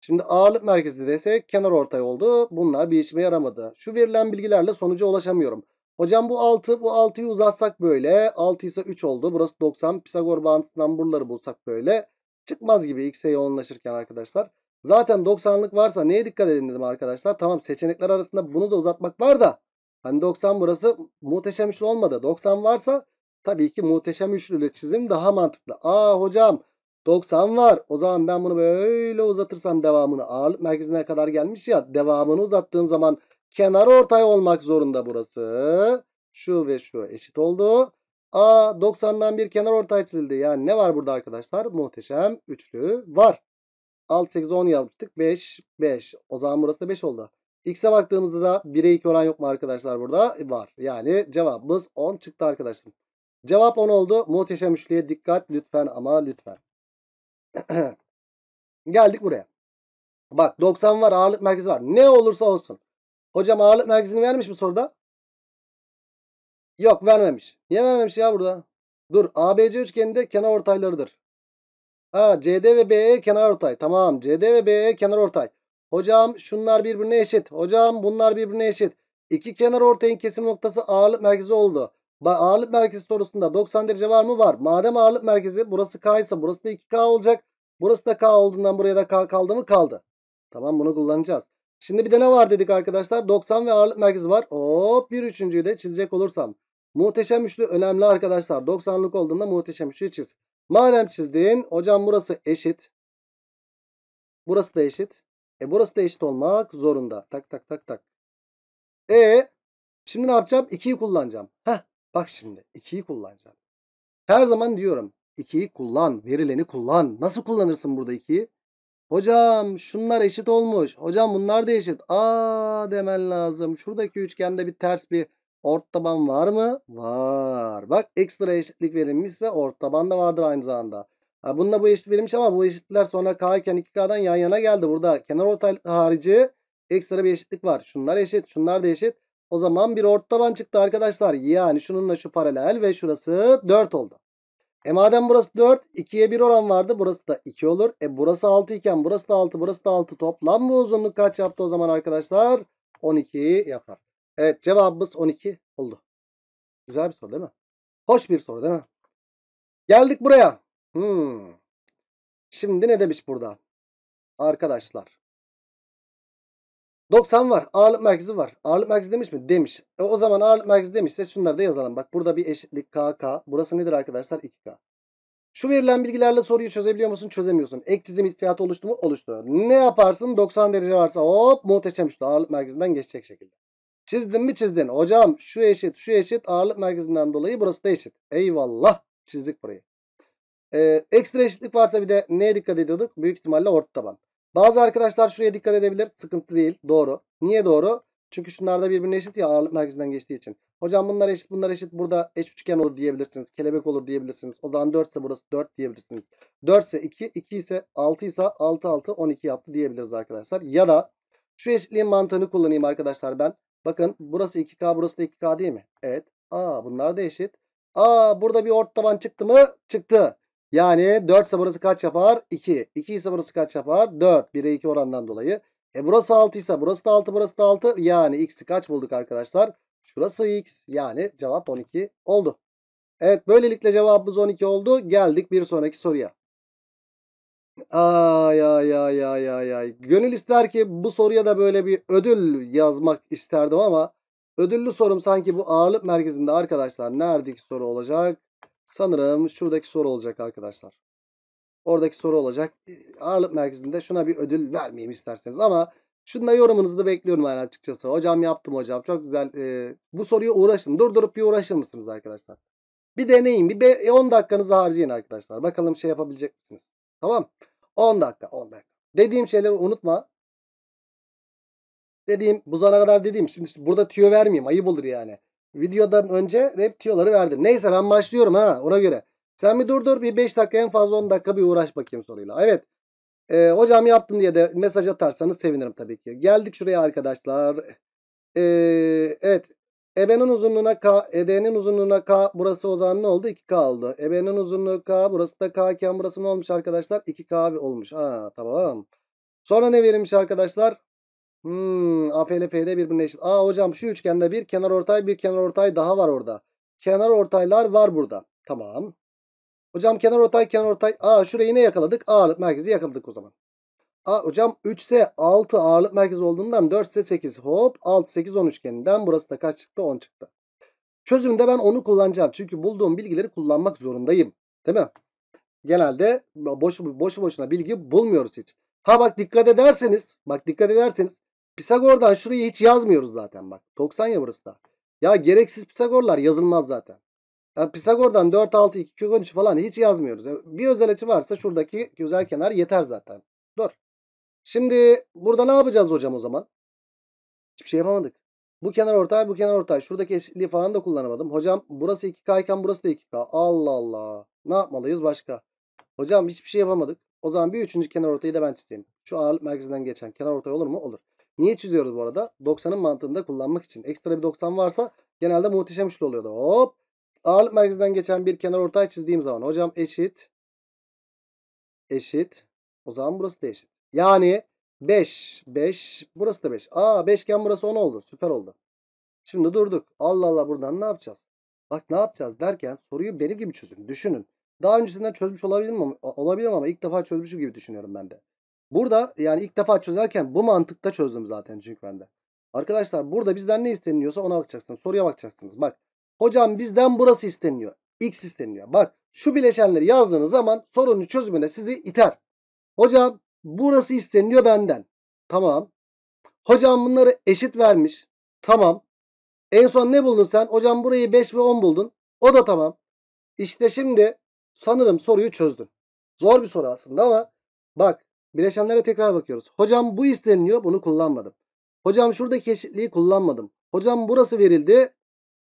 S1: Şimdi ağırlık merkezi desek kenar ortay oldu. Bunlar bir işime yaramadı. Şu verilen bilgilerle sonuca ulaşamıyorum. Hocam bu 6 bu 6'yı uzatsak böyle 6 ise 3 oldu. Burası 90 Pisagor bağıntısından buraları bulsak böyle. Çıkmaz gibi x'e yoğunlaşırken arkadaşlar. Zaten 90'lık varsa neye dikkat edin dedim arkadaşlar. Tamam seçenekler arasında bunu da uzatmak var da. Hani 90 burası muhteşem üçlü olmadı. 90 varsa tabii ki muhteşem üçlüyle çizim daha mantıklı. Aa hocam 90 var. O zaman ben bunu böyle uzatırsam devamını ağırlık merkezine kadar gelmiş ya. Devamını uzattığım zaman kenar ortay olmak zorunda burası. Şu ve şu eşit oldu. A 90'dan bir kenar ortay çizildi. Yani ne var burada arkadaşlar? Muhteşem üçlü var. 6 8 10 yazmıştık. 5 5. O zaman burası da 5 oldu. X'e baktığımızda da 1'e 2 oran yok mu arkadaşlar burada? Var. Yani cevabımız 10 çıktı arkadaşlar. Cevap 10 oldu. Muhteşem üçlüye dikkat lütfen ama lütfen. Geldik buraya. Bak 90 var ağırlık merkezi var. Ne olursa olsun. Hocam ağırlık merkezini vermiş mi soruda? Yok vermemiş. Niye vermemiş ya burada? Dur ABC üçgeninde kenar ortaylarıdır. Ha CD ve BE kenar ortay. Tamam CD ve BE kenar ortay. Hocam şunlar birbirine eşit. Hocam bunlar birbirine eşit. İki kenar ortayın kesim noktası ağırlık merkezi oldu. Ağırlık merkezi sorusunda 90 derece var mı? Var. Madem ağırlık merkezi burası K ise burası da 2K olacak. Burası da K olduğundan buraya da K kaldı mı? Kaldı. Tamam bunu kullanacağız. Şimdi bir de ne var dedik arkadaşlar? 90 ve ağırlık merkezi var. Hop bir üçüncüyü de çizecek olursam. Muhteşem üçlü önemli arkadaşlar. 90'lık olduğunda muhteşem üçlüyü çiz. Madem çizdin hocam burası eşit. Burası da eşit. E burası da eşit olmak zorunda. Tak tak tak tak. E şimdi ne yapacağım? 2'yi kullanacağım. Heh bak şimdi 2'yi kullanacağım. Her zaman diyorum 2'yi kullan. Verileni kullan. Nasıl kullanırsın burada 2'yi? Hocam şunlar eşit olmuş. Hocam bunlar da eşit. Aa demen lazım. Şuradaki üçgende bir ters bir ort taban var mı? Var. Bak ekstra eşitlik verilmişse ort taban da vardır aynı zamanda. Ha, bununla bu eşit verilmiş ama bu eşitler sonra K iken 2K'dan yan yana geldi. Burada kenar ortay harici ekstra bir eşitlik var. Şunlar eşit. Şunlar da eşit. O zaman bir orta taban çıktı arkadaşlar. Yani şununla şu paralel ve şurası 4 oldu. E madem burası 4 2'ye 1 oran vardı. Burası da 2 olur. E burası 6 iken burası da 6 burası da 6 toplam bu uzunluk kaç yaptı o zaman arkadaşlar? 12 yapar. Evet cevabımız 12 oldu. Güzel bir soru değil mi? Hoş bir soru değil mi? Geldik buraya. Hmm. Şimdi ne demiş burada? Arkadaşlar. 90 var. Ağırlık merkezi var. Ağırlık merkezi demiş mi? Demiş. E o zaman ağırlık merkezi demişse şunları da yazalım. Bak burada bir eşitlik KK. Burası nedir arkadaşlar? 2K. Şu verilen bilgilerle soruyu çözebiliyor musun? Çözemiyorsun. Ek çizim hissiyatı oluştu mu? Oluştu. Ne yaparsın? 90 derece varsa hop muhteşem şu ağırlık merkezinden geçecek şekilde. Çizdin mi çizdin. Hocam şu eşit şu eşit ağırlık merkezinden dolayı burası da eşit. Eyvallah çizdik burayı. Ee, ekstra eşitlik varsa bir de neye dikkat ediyorduk? Büyük ihtimalle orta taban. Bazı arkadaşlar şuraya dikkat edebilir. Sıkıntı değil. Doğru. Niye doğru? Çünkü şunlar da birbirine eşit ya ağırlık merkezinden geçtiği için. Hocam bunlar eşit bunlar eşit. Burada eş üçgen olur diyebilirsiniz. Kelebek olur diyebilirsiniz. O zaman 4 ise burası 4 diyebilirsiniz. 4 ise 2. 2 ise 6 ise 6 6 12 yaptı diyebiliriz arkadaşlar. Ya da şu eşitliğin mantığını kullanayım arkadaşlar ben. Bakın burası 2K burası da 2K değil mi? Evet. Aa bunlar da eşit. Aa burada bir ort taban çıktı mı? Çıktı. Yani 4 ise burası kaç yapar? 2. 2 ise burası kaç yapar? 4. 1'e 2 orandan dolayı. E burası 6 ise burası da 6 burası da 6. Yani x'i kaç bulduk arkadaşlar? Şurası x. Yani cevap 12 oldu. Evet böylelikle cevabımız 12 oldu. Geldik bir sonraki soruya. Ay ay ay ay ay ay. Gönül ister ki bu soruya da böyle bir ödül yazmak isterdim ama ödüllü sorum sanki bu ağırlık merkezinde arkadaşlar neredeki soru olacak? Sanırım şuradaki soru olacak arkadaşlar. Oradaki soru olacak. Ee, ağırlık merkezinde şuna bir ödül vermeyeyim isterseniz ama şunda yorumunuzu da bekliyorum hala açıkçası. Hocam yaptım hocam çok güzel. Ee, bu soruya uğraşın. Durdurup bir uğraşır mısınız arkadaşlar? Bir deneyin. Bir 10 e, dakikanızı harcayın arkadaşlar. Bakalım şey yapabilecek misiniz? Tamam. 10 dakika 10 dakika. Dediğim şeyleri unutma. Dediğim bu zamana kadar dediğim. Şimdi burada tüyo vermeyeyim. Ayıp olur yani. Videodan önce hep tiyoları verdim. Neyse ben başlıyorum ha ona göre. Sen bir durdur bir 5 dakika en fazla 10 dakika bir uğraş bakayım soruyla. Evet. E, hocam yaptım diye de mesaj atarsanız sevinirim tabii ki. Geldik şuraya arkadaşlar. E, evet. Ebenin uzunluğuna K, ED'nin uzunluğuna K. Burası o zaman ne oldu? 2K oldu. Ebenin uzunluğu K. Burası da K iken burası ne olmuş arkadaşlar? 2K olmuş. Ha tamam. Sonra ne verilmiş arkadaşlar? Hmm, APLP'de birbirine eşit. Aa hocam şu üçgende bir kenar ortay bir kenar ortay daha var orada. Kenar ortaylar var burada. Tamam. Hocam kenar ortay kenar ortay. Aa şurayı ne yakaladık? Ağırlık merkezi yakaladık o zaman. Aa, hocam 3 ise 6 ağırlık merkezi olduğundan 4 ise 8. Hop 6 8 10 üçgeninden burası da kaç çıktı? 10 çıktı. Çözümde ben onu kullanacağım. Çünkü bulduğum bilgileri kullanmak zorundayım. Değil mi? Genelde boşu, boşu boşuna bilgi bulmuyoruz hiç. Ha bak dikkat ederseniz, bak dikkat ederseniz Pisagor'dan şurayı hiç yazmıyoruz zaten bak. 90 ya burası da. Ya gereksiz Pisagorlar yazılmaz zaten. Yani Pisagor'dan 4, 6, 2, kök 13 falan hiç yazmıyoruz. bir özel açı varsa şuradaki özel kenar yeter zaten. Dur. Şimdi burada ne yapacağız hocam o zaman? Hiçbir şey yapamadık. Bu kenar ortay, bu kenar ortay. Şuradaki eşitliği falan da kullanamadım. Hocam burası 2K iken burası da 2K. Allah Allah. Ne yapmalıyız başka? Hocam hiçbir şey yapamadık. O zaman bir üçüncü kenar ortayı da ben çizeyim. Şu ağırlık merkezinden geçen kenar ortay olur mu? Olur. Niye çiziyoruz bu arada? 90'ın mantığında kullanmak için. Ekstra bir 90 varsa genelde muhteşem üçlü oluyordu. Hop! Ağırlık merkezinden geçen bir kenar ortay çizdiğim zaman hocam eşit eşit o zaman burası da eşit. Yani 5 5 burası da 5. Aa 5 iken burası 10 oldu. Süper oldu. Şimdi durduk. Allah Allah buradan ne yapacağız? Bak ne yapacağız derken soruyu benim gibi çözün. Düşünün. Daha öncesinden çözmüş olabilirim ama, olabilirim ama ilk defa çözmüşüm gibi düşünüyorum ben de. Burada yani ilk defa çözerken bu mantıkta çözdüm zaten çünkü ben de. Arkadaşlar burada bizden ne isteniyorsa ona bakacaksınız. Soruya bakacaksınız. Bak hocam bizden burası isteniyor X isteniyor. Bak şu bileşenleri yazdığınız zaman sorunun çözümüne sizi iter. Hocam burası isteniyor benden. Tamam. Hocam bunları eşit vermiş. Tamam. En son ne buldun sen? Hocam burayı 5 ve 10 buldun. O da tamam. İşte şimdi sanırım soruyu çözdün. Zor bir soru aslında ama bak Bileşenlere tekrar bakıyoruz. Hocam bu isteniliyor bunu kullanmadım. Hocam şuradaki eşitliği kullanmadım. Hocam burası verildi.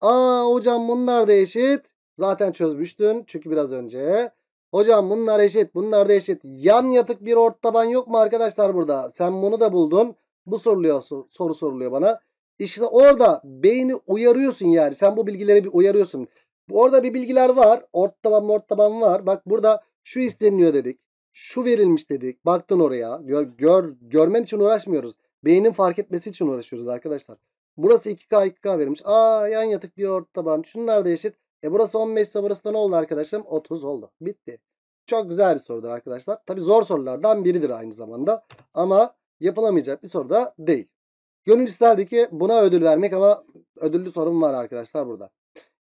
S1: Aa hocam bunlar da eşit. Zaten çözmüştün çünkü biraz önce. Hocam bunlar eşit bunlar da eşit. Yan yatık bir ort taban yok mu arkadaşlar burada? Sen bunu da buldun. Bu soruluyor soru soruluyor bana. İşte orada beyni uyarıyorsun yani. Sen bu bilgileri bir uyarıyorsun. Orada bir bilgiler var. Ort taban mort taban var. Bak burada şu isteniliyor dedik şu verilmiş dedik. Baktın oraya. Gör, gör, görmen için uğraşmıyoruz. Beynin fark etmesi için uğraşıyoruz arkadaşlar. Burası 2K 2K verilmiş. Aa yan yatık bir orta taban. Şunlar da eşit. E burası 15 ise burası da ne oldu arkadaşlarım? 30 oldu. Bitti. Çok güzel bir sorudur arkadaşlar. Tabi zor sorulardan biridir aynı zamanda. Ama yapılamayacak bir soru da değil. Gönül isterdi ki buna ödül vermek ama ödüllü sorun var arkadaşlar burada.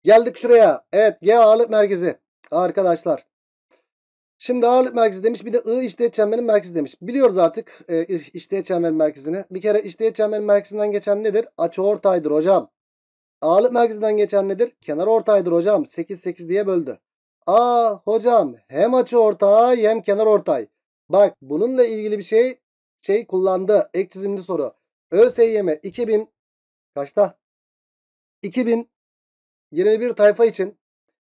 S1: Geldik şuraya. Evet G ağırlık merkezi. Arkadaşlar Şimdi ağırlık merkezi demiş bir de I işteğet çemberin merkezi demiş. Biliyoruz artık e, işteğet çemberin merkezini. Bir kere işteğet çemberin merkezinden geçen nedir? Açı ortaydır hocam. Ağırlık merkezinden geçen nedir? Kenar ortaydır hocam. 8 8 diye böldü. Aa hocam hem açı ortay hem kenar ortay. Bak bununla ilgili bir şey şey kullandı. Ek çizimli soru. ÖSYM 2000 kaçta? 2021 tayfa için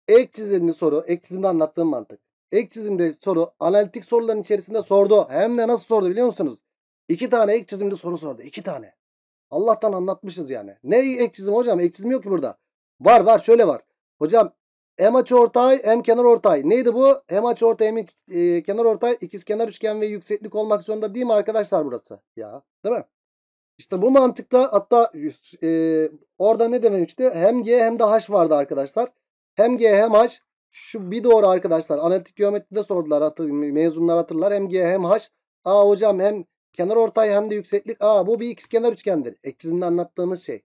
S1: ek çizimli soru. Ek çizimde anlattığım mantık ek çizimde soru analitik soruların içerisinde sordu. Hem de nasıl sordu biliyor musunuz? İki tane ek çizimde soru sordu. İki tane. Allah'tan anlatmışız yani. Ne ek çizim hocam? Ek çizim yok ki burada. Var var şöyle var. Hocam M açı ortay M kenar ortay. Neydi bu? M açı ortay hem e, kenar ortay. İkiz kenar üçgen ve yükseklik olmak zorunda değil mi arkadaşlar burası? Ya değil mi? İşte bu mantıkla hatta e, orada ne dememişti? Hem G hem de H vardı arkadaşlar. Hem G hem H şu bir doğru arkadaşlar. Analitik geometride sordular hatır, mezunlar hatırlar. Hem G hem H. A hocam hem kenar ortay hem de yükseklik. A bu bir x kenar üçgendir. Ekçizimde anlattığımız şey.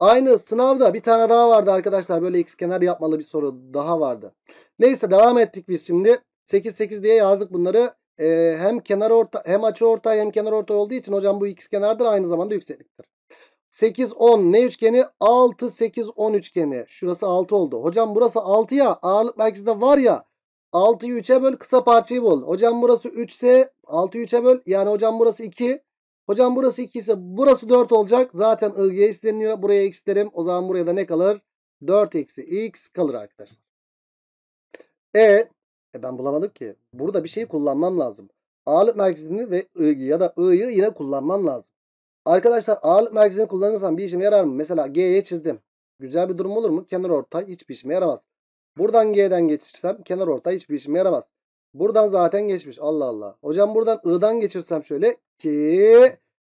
S1: Aynı sınavda bir tane daha vardı arkadaşlar. Böyle x kenar yapmalı bir soru daha vardı. Neyse devam ettik biz şimdi. 8 8 diye yazdık bunları. Ee, hem kenar orta hem açı ortay hem kenar ortay olduğu için hocam bu x kenardır, aynı zamanda yüksekliktir. 8, 10 ne üçgeni? 6, 8, 10 üçgeni. Şurası 6 oldu. Hocam burası 6 ya. Ağırlık merkezinde var ya. 6'yı 3'e böl kısa parçayı bul. Hocam burası 3 ise 6'yı 3'e böl. Yani hocam burası 2. Hocam burası 2 ise burası 4 olacak. Zaten I'ye isteniyor. Buraya x derim. O zaman buraya da ne kalır? 4 eksi x kalır arkadaşlar. E, e ben bulamadım ki. Burada bir şeyi kullanmam lazım. Ağırlık merkezini ve I'yi ya da I'yi yine kullanmam lazım. Arkadaşlar ağırlık merkezini kullanırsam bir işime yarar mı? Mesela G'ye çizdim. Güzel bir durum olur mu? Kenar ortay hiçbir işime yaramaz. Buradan G'den geçirsem kenar ortay hiçbir işime yaramaz. Buradan zaten geçmiş. Allah Allah. Hocam buradan I'dan geçirsem şöyle ki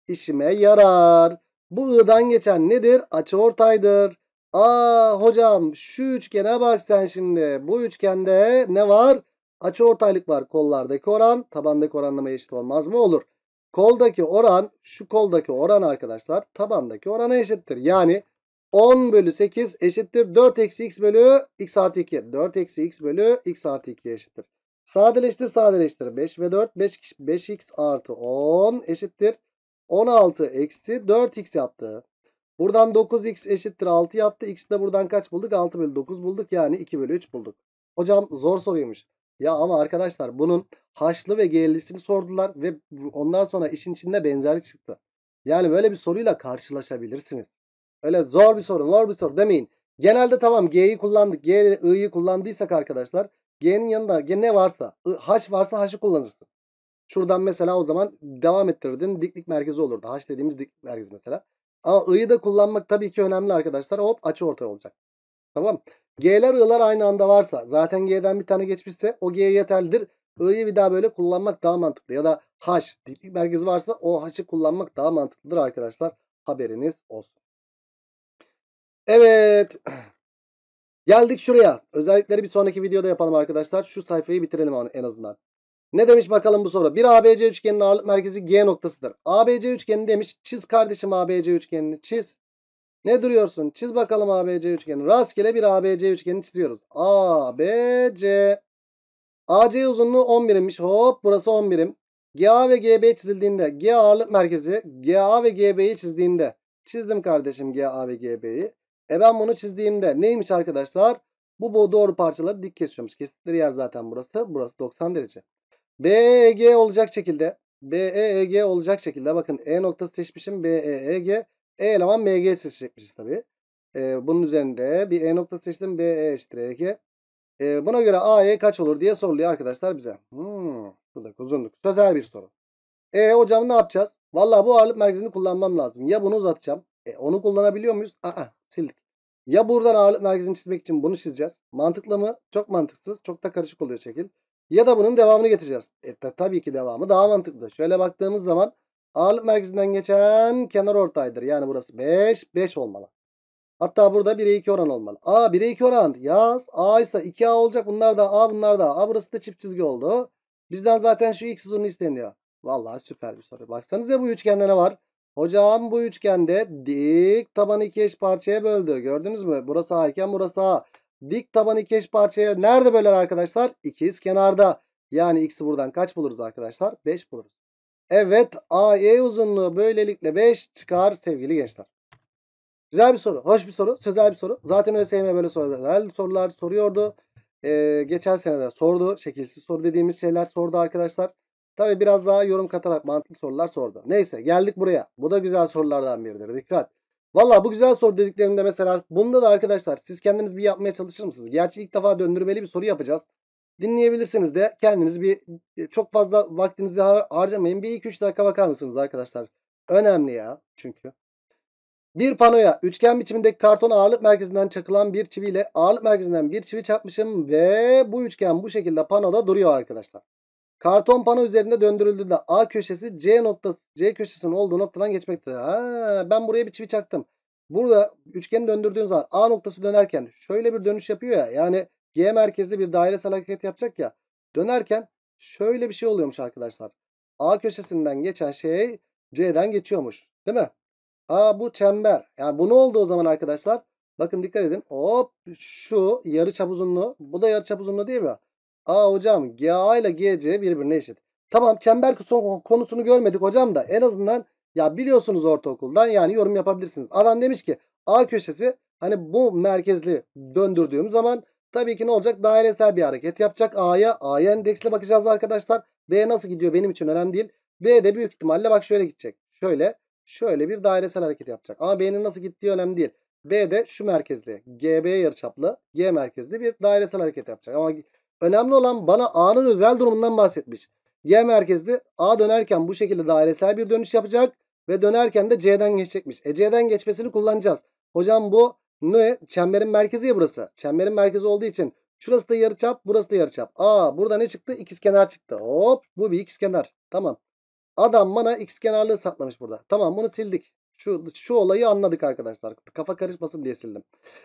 S1: işime yarar. Bu I'dan geçen nedir? Açı ortaydır. Aa hocam şu üçgene bak sen şimdi. Bu üçgende ne var? Açı ortaylık var. Kollardaki oran tabandaki oranlama eşit olmaz mı? Olur. Koldaki oran şu koldaki oran arkadaşlar tabandaki orana eşittir. Yani 10 bölü 8 eşittir 4 eksi x bölü x artı 2. 4 eksi x bölü x artı 2 eşittir. Sadeleştir sadeleştir. 5 ve 4 5, 5x artı 10 eşittir. 16 eksi 4x yaptı. Buradan 9x eşittir 6 yaptı. X de buradan kaç bulduk? 6 bölü 9 bulduk. Yani 2 bölü 3 bulduk. Hocam zor soruymuş. Ya ama arkadaşlar bunun haşlı ve G'lisini sordular ve ondan sonra işin içinde benzerlik çıktı. Yani böyle bir soruyla karşılaşabilirsiniz. Öyle zor bir soru, zor bir soru demeyin. Genelde tamam G'yi kullandık. G I'yi kullandıysak arkadaşlar G'nin yanında G ne varsa H varsa H'ı kullanırsın. Şuradan mesela o zaman devam ettirirdin. Diklik merkezi olurdu. H dediğimiz diklik merkezi mesela. Ama I'yi de kullanmak tabii ki önemli arkadaşlar. Hop açı ortaya olacak. Tamam. G'ler I'lar aynı anda varsa zaten G'den bir tane geçmişse o G yeterlidir. I'yı bir daha böyle kullanmak daha mantıklı. Ya da H dillik merkezi varsa o H'ı kullanmak daha mantıklıdır arkadaşlar. Haberiniz olsun. Evet. Geldik şuraya. Özellikleri bir sonraki videoda yapalım arkadaşlar. Şu sayfayı bitirelim en azından. Ne demiş bakalım bu soru? Bir ABC üçgenin ağırlık merkezi G noktasıdır. ABC üçgeni demiş. Çiz kardeşim ABC üçgenini. Çiz. Ne duruyorsun? Çiz bakalım ABC üçgeni. Rastgele bir ABC üçgeni çiziyoruz. ABC. AC uzunluğu 10 Hop burası 10 GA ve GB çizildiğinde G ağırlık merkezi GA ve GB'yi çizdiğimde çizdim kardeşim GA ve GB'yi. E ben bunu çizdiğimde neymiş arkadaşlar? Bu, bu doğru parçaları dik kesiyormuş. Kestikleri yer zaten burası. Burası 90 derece. BEG olacak şekilde BEG e olacak şekilde bakın E noktası seçmişim BEG. E e eleman MG seçecekmişiz tabi. E, bunun üzerinde bir E nokta seçtim. BE eşittir EG. E, buna göre AE kaç olur diye soruluyor arkadaşlar bize. Hmm, buradaki uzunluk. Sözel bir soru. E hocam ne yapacağız? Valla bu ağırlık merkezini kullanmam lazım. Ya bunu uzatacağım. E, onu kullanabiliyor muyuz? Aa sildik. Ya buradan ağırlık merkezini çizmek için bunu çizeceğiz. Mantıklı mı? Çok mantıksız. Çok da karışık oluyor şekil. Ya da bunun devamını getireceğiz. E, tabii ki devamı daha mantıklı. Şöyle baktığımız zaman Ağırlık merkezinden geçen kenar ortaydır. Yani burası 5. 5 olmalı. Hatta burada 1'e 2 oran olmalı. A 1'e 2 oran yaz. A ise 2A olacak. Bunlar da A bunlar da A. Burası da çift çizgi oldu. Bizden zaten şu x uzunluğu isteniyor. Vallahi süper bir soru. Baksanıza bu üçgende ne var? Hocam bu üçgende dik tabanı iki eş parçaya böldü. Gördünüz mü? Burası A iken burası A. Dik tabanı iki eş parçaya nerede böler arkadaşlar? İkiz kenarda. Yani x'i buradan kaç buluruz arkadaşlar? 5 buluruz. Evet AE uzunluğu böylelikle 5 çıkar sevgili gençler. Güzel bir soru. Hoş bir soru. Sözel bir soru. Zaten ÖSYM böyle sorular, sorular soruyordu. Ee, geçen senede sordu. Şekilsiz soru dediğimiz şeyler sordu arkadaşlar. Tabi biraz daha yorum katarak mantıklı sorular sordu. Neyse geldik buraya. Bu da güzel sorulardan biridir. Dikkat. Valla bu güzel soru dediklerimde mesela bunda da arkadaşlar siz kendiniz bir yapmaya çalışır mısınız? Gerçi ilk defa döndürmeli bir soru yapacağız. Dinleyebilirsiniz de kendiniz bir e, çok fazla vaktinizi har harcamayın. Bir iki üç dakika bakar mısınız arkadaşlar? Önemli ya çünkü. Bir panoya üçgen biçimindeki karton ağırlık merkezinden çakılan bir çivi ile ağırlık merkezinden bir çivi çakmışım ve bu üçgen bu şekilde panoda duruyor arkadaşlar. Karton pano üzerinde döndürüldüğünde A köşesi C noktası C köşesinin olduğu noktadan geçmektedir. Ha, ben buraya bir çivi çaktım. Burada üçgeni döndürdüğün zaman A noktası dönerken şöyle bir dönüş yapıyor ya. Yani G merkezli bir dairesel hareket yapacak ya. Dönerken şöyle bir şey oluyormuş arkadaşlar. A köşesinden geçen şey C'den geçiyormuş. Değil mi? Aa bu çember. Yani bu ne oldu o zaman arkadaşlar? Bakın dikkat edin. Hop şu yarı çap uzunluğu. Bu da yarı çap uzunluğu değil mi? Aa hocam GA ile GC birbirine eşit. Tamam çember konusunu görmedik hocam da en azından ya biliyorsunuz ortaokuldan yani yorum yapabilirsiniz. Adam demiş ki A köşesi hani bu merkezli döndürdüğüm zaman Tabii ki ne olacak? Dairesel bir hareket yapacak. A'ya A'ya endeksli bakacağız arkadaşlar. B nasıl gidiyor benim için önemli değil. B de büyük ihtimalle bak şöyle gidecek. Şöyle şöyle bir dairesel hareket yapacak. Ama B'nin nasıl gittiği önemli değil. B de şu merkezli GB yarıçaplı G merkezli bir dairesel hareket yapacak. Ama önemli olan bana A'nın özel durumundan bahsetmiş. G merkezli A dönerken bu şekilde dairesel bir dönüş yapacak ve dönerken de C'den geçecekmiş. E C'den geçmesini kullanacağız. Hocam bu ne? Çemberin merkezi ya burası. Çemberin merkezi olduğu için şurası da yarıçap, burası da yarıçap. Aa burada ne çıktı? İkizkenar çıktı. Hop bu bir ikizkenar. Tamam. Adam bana ikizkenarlığı saklamış burada. Tamam bunu sildik. Şu, şu olayı anladık arkadaşlar. Kafa karışmasın diye sildim.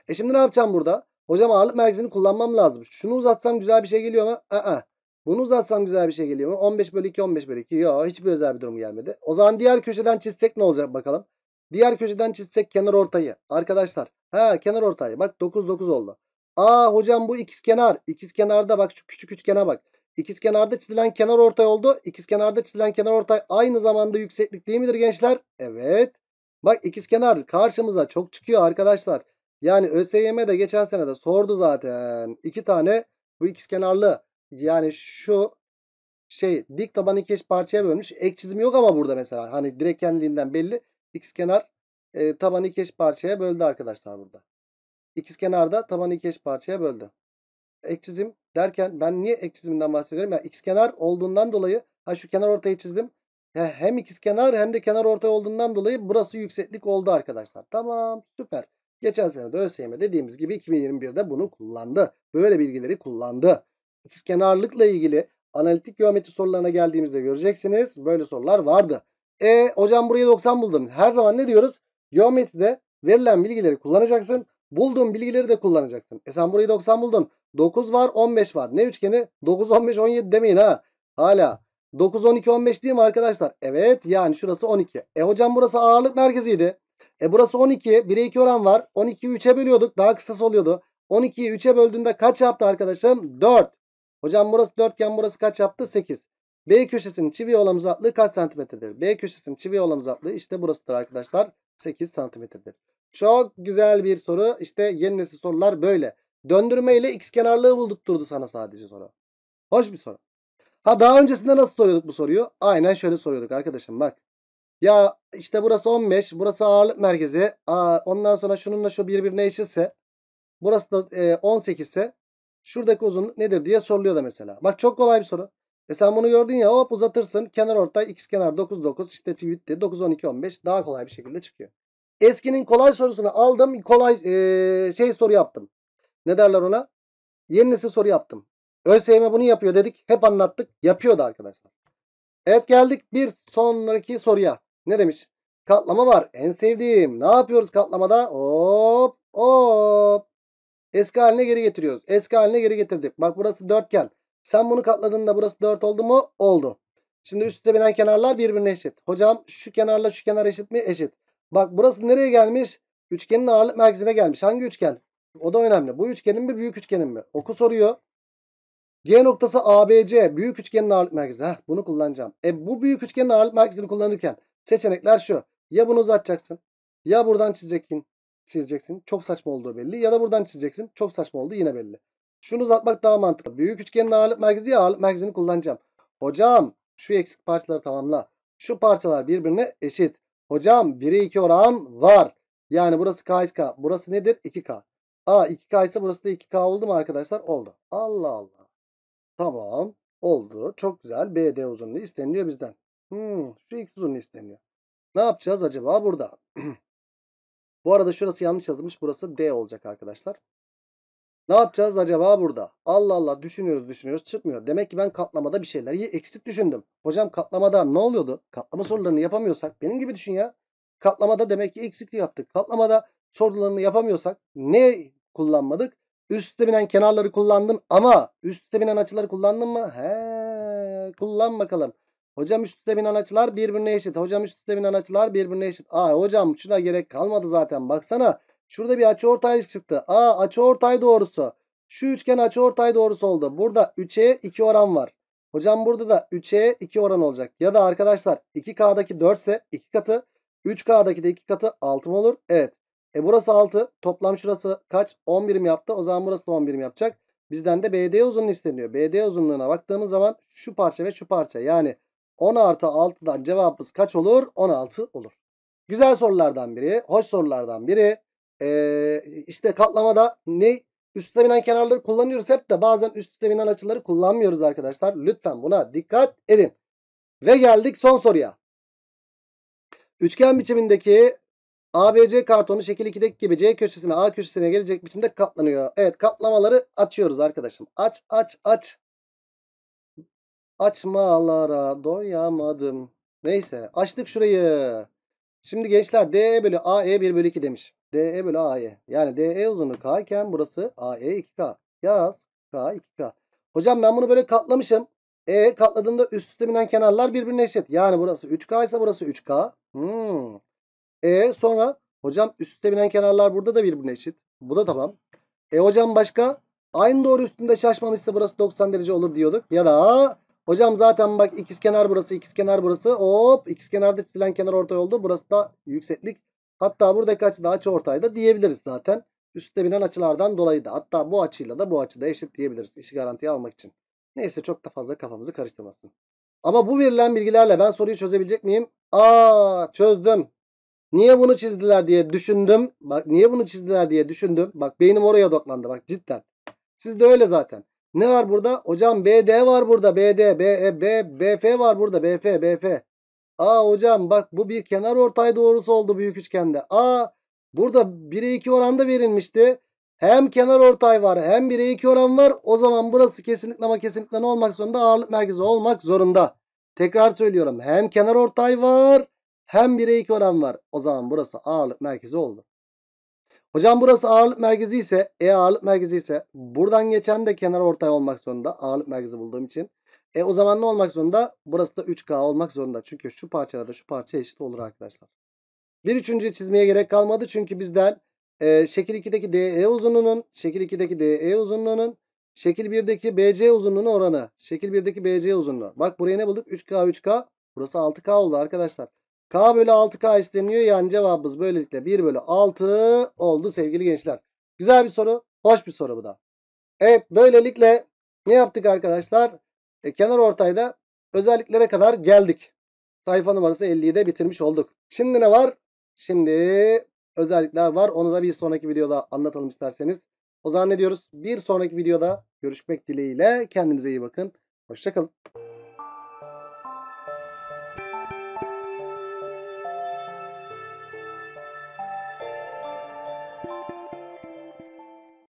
S1: E şimdi ne yapacağım burada? Hocam ağırlık merkezini kullanmam lazım. Şunu uzatsam güzel bir şey geliyor mu? Aa. Bunu uzatsam güzel bir şey geliyor mu? 15 bölü 2, 15 bölü 2. Yok hiçbir özel bir durum gelmedi. O zaman diğer köşeden çizsek ne olacak bakalım. Diğer köşeden çizsek kenar ortayı. Arkadaşlar Ha kenar ortay. Bak 9 9 oldu. Aa hocam bu ikiz kenar. İkiz kenarda bak şu küçük üçgene bak. İkiz kenarda çizilen kenar ortay oldu. İkiz kenarda çizilen kenar ortay aynı zamanda yükseklik değil midir gençler? Evet. Bak ikiz kenar karşımıza çok çıkıyor arkadaşlar. Yani ÖSYM'de geçen sene de sordu zaten. iki tane bu ikiz kenarlı. Yani şu şey dik taban iki eş parçaya bölmüş. Ek çizim yok ama burada mesela. Hani direk kendiliğinden belli. İkiz kenar e, tabanı iki eş parçaya böldü arkadaşlar burada. İkiz kenarda tabanı iki eş parçaya böldü. Eksizim derken ben niye eksizimden bahsediyorum? Ya yani x kenar olduğundan dolayı ha şu kenar ortayı çizdim. Ya hem ikiz kenar hem de kenar ortay olduğundan dolayı burası yükseklik oldu arkadaşlar. Tamam süper. Geçen sene de ÖSYM dediğimiz gibi 2021'de bunu kullandı. Böyle bilgileri kullandı. İkiz kenarlıkla ilgili analitik geometri sorularına geldiğimizde göreceksiniz. Böyle sorular vardı. E hocam burayı 90 buldum. Her zaman ne diyoruz? Geometride verilen bilgileri kullanacaksın. Bulduğun bilgileri de kullanacaksın. E sen burayı 90 buldun. 9 var 15 var. Ne üçgeni? 9, 15, 17 demeyin ha. Hala. 9, 12, 15 değil mi arkadaşlar? Evet yani şurası 12. E hocam burası ağırlık merkeziydi. E burası 12. 1'e 2 oran var. 12'yi 3'e bölüyorduk. Daha kısası oluyordu. 12'yi 3'e böldüğünde kaç yaptı arkadaşım? 4. Hocam burası 4 iken burası kaç yaptı? 8. B köşesinin çivi olan uzaklığı kaç santimetredir? B köşesinin çivi olan uzaklığı işte burasıdır arkadaşlar. 8 santimetredir. Çok güzel bir soru. İşte yeni nesil sorular böyle. Döndürme ile x kenarlığı bulduk durdu sana sadece soru. Hoş bir soru. Ha daha öncesinde nasıl soruyorduk bu soruyu? Aynen şöyle soruyorduk arkadaşım bak. Ya işte burası 15, burası ağırlık merkezi. Aa, ondan sonra şununla şu birbirine eşitse, burası da e, 18 ise şuradaki uzunluk nedir diye soruluyor da mesela. Bak çok kolay bir soru. E sen bunu gördün ya hop uzatırsın. Kenar ortay x kenar 9 9 işte bitti 9 12 15 daha kolay bir şekilde çıkıyor. Eskinin kolay sorusunu aldım kolay ee, şey soru yaptım. Ne derler ona? yenisi soru yaptım. ÖSYM bunu yapıyor dedik. Hep anlattık. Yapıyordu arkadaşlar. Evet geldik bir sonraki soruya. Ne demiş? Katlama var. En sevdiğim. Ne yapıyoruz katlamada? Hop hop. Eski haline geri getiriyoruz. Eski haline geri getirdik. Bak burası dörtgen. Sen bunu katladığında burası 4 oldu mu? Oldu. Şimdi üst üste binen kenarlar birbirine eşit. Hocam şu kenarla şu kenar eşit mi? Eşit. Bak burası nereye gelmiş? Üçgenin ağırlık merkezine gelmiş. Hangi üçgen? O da önemli. Bu üçgenin mi büyük üçgenin mi? Oku soruyor. G noktası ABC büyük üçgenin ağırlık merkezi. Heh, bunu kullanacağım. E bu büyük üçgenin ağırlık merkezini kullanırken seçenekler şu. Ya bunu uzatacaksın. Ya buradan çizeceksin. Çizeceksin. Çok saçma olduğu belli. Ya da buradan çizeceksin. Çok saçma olduğu yine belli. Şunu uzatmak daha mantıklı. Büyük üçgenin ağırlık merkezi ya ağırlık merkezini kullanacağım. Hocam şu eksik parçaları tamamla. Şu parçalar birbirine eşit. Hocam 1'e 2 oran var. Yani burası K2K. Burası nedir? 2K. A 2K ise burası da 2K oldu mu arkadaşlar? Oldu. Allah Allah. Tamam. Oldu. Çok güzel. BD uzunluğu isteniliyor bizden. Hmm, şu X uzunluğu isteniyor. Ne yapacağız acaba burada? Bu arada şurası yanlış yazılmış. Burası D olacak arkadaşlar. Ne yapacağız acaba burada? Allah Allah düşünüyoruz düşünüyoruz çıkmıyor. Demek ki ben katlamada bir şeyler eksik düşündüm. Hocam katlamada ne oluyordu? Katlama sorularını yapamıyorsak benim gibi düşün ya. Katlamada demek ki eksikliği yaptık. Katlamada sorularını yapamıyorsak ne kullanmadık? Üstte binen kenarları kullandın ama üstte binen açıları kullandın mı? He, kullan bakalım. Hocam üstte binen açılar birbirine eşit. Hocam üstte binen açılar birbirine eşit. Aa hocam şuna gerek kalmadı zaten baksana. Şurada bir açıortay çıktı. A açıortay doğrusu. Şu üçgen açıortay doğrusu oldu. Burada 3'e 2 oran var. Hocam burada da 3'e 2 oran olacak. Ya da arkadaşlar 2K'daki 4 ise 2 katı. 3K'daki de 2 katı 6 mı olur? Evet. E burası 6. Toplam şurası kaç? 11 birim yaptı. O zaman burası da 10 birim yapacak. Bizden de BD uzunluğu isteniyor. BD uzunluğuna baktığımız zaman şu parça ve şu parça. Yani 10 artı 6'dan cevabımız kaç olur? 16 olur. Güzel sorulardan biri. Hoş sorulardan biri. Ee, işte katlamada ne? Üstte binen kenarları kullanıyoruz hep de bazen üstte üste binen açıları kullanmıyoruz arkadaşlar. Lütfen buna dikkat edin. Ve geldik son soruya. Üçgen biçimindeki ABC kartonu şekil 2'deki gibi C köşesine A köşesine gelecek biçimde katlanıyor. Evet katlamaları açıyoruz arkadaşım. Aç aç aç. Açmalara doyamadım. Neyse açtık şurayı. Şimdi gençler D e bölü A E 1 bölü 2 demiş. DE bölü AE. Yani DE uzunluğu K iken burası AE 2K. Yaz K 2K. Hocam ben bunu böyle katlamışım. E katladığımda üst üste binen kenarlar birbirine eşit. Yani burası 3K ise burası 3K. Hmm. E sonra hocam üst üste binen kenarlar burada da birbirine eşit. Bu da tamam. E hocam başka? Aynı doğru üstünde şaşmamışsa burası 90 derece olur diyorduk. Ya da hocam zaten bak ikiz kenar burası ikiz kenar burası. Hop ikiz kenarda çizilen kenar ortaya oldu. Burası da yükseklik Hatta buradaki açı da açı ortayda diyebiliriz zaten. Üstte binen açılardan dolayı da hatta bu açıyla da bu açıda eşit diyebiliriz işi garantiye almak için. Neyse çok da fazla kafamızı karıştırmasın. Ama bu verilen bilgilerle ben soruyu çözebilecek miyim? Aa çözdüm. Niye bunu çizdiler diye düşündüm. Bak niye bunu çizdiler diye düşündüm. Bak beynim oraya doklandı. bak cidden. Siz de öyle zaten. Ne var burada? Hocam BD var burada. BD, BE, B, BF e, var burada. BF, BF. A hocam bak bu bir kenar ortay doğrusu oldu büyük üçgende. A burada 1'e 2 oranda verilmişti. Hem kenar ortay var hem 1'e 2 oran var. O zaman burası kesinlikle ama kesinlikle ne olmak zorunda? Ağırlık merkezi olmak zorunda. Tekrar söylüyorum. Hem kenar ortay var hem 1'e 2 oran var. O zaman burası ağırlık merkezi oldu. Hocam burası ağırlık merkezi ise E ağırlık merkezi ise buradan geçen de kenar ortay olmak zorunda. Ağırlık merkezi bulduğum için. E o zaman ne olmak zorunda? Burası da 3K olmak zorunda. Çünkü şu parçada da şu parça eşit olur arkadaşlar. Bir üçüncüyü çizmeye gerek kalmadı. Çünkü bizden e, şekil 2'deki DE uzunluğunun, şekil 2'deki DE uzunluğunun, şekil 1'deki BC uzunluğunun oranı. Şekil 1'deki BC uzunluğu. Bak buraya ne bulduk? 3K 3K. Burası 6K oldu arkadaşlar. K bölü 6K isteniyor. Yani cevabımız böylelikle 1 bölü 6 oldu sevgili gençler. Güzel bir soru. Hoş bir soru bu da. Evet böylelikle ne yaptık arkadaşlar? E, kenar ortayda özelliklere kadar geldik. Sayfa numarası 50'yi bitirmiş olduk. Şimdi ne var? Şimdi özellikler var. Onu da bir sonraki videoda anlatalım isterseniz. O zaman ne diyoruz? Bir sonraki videoda görüşmek dileğiyle. Kendinize iyi bakın. Hoşçakalın.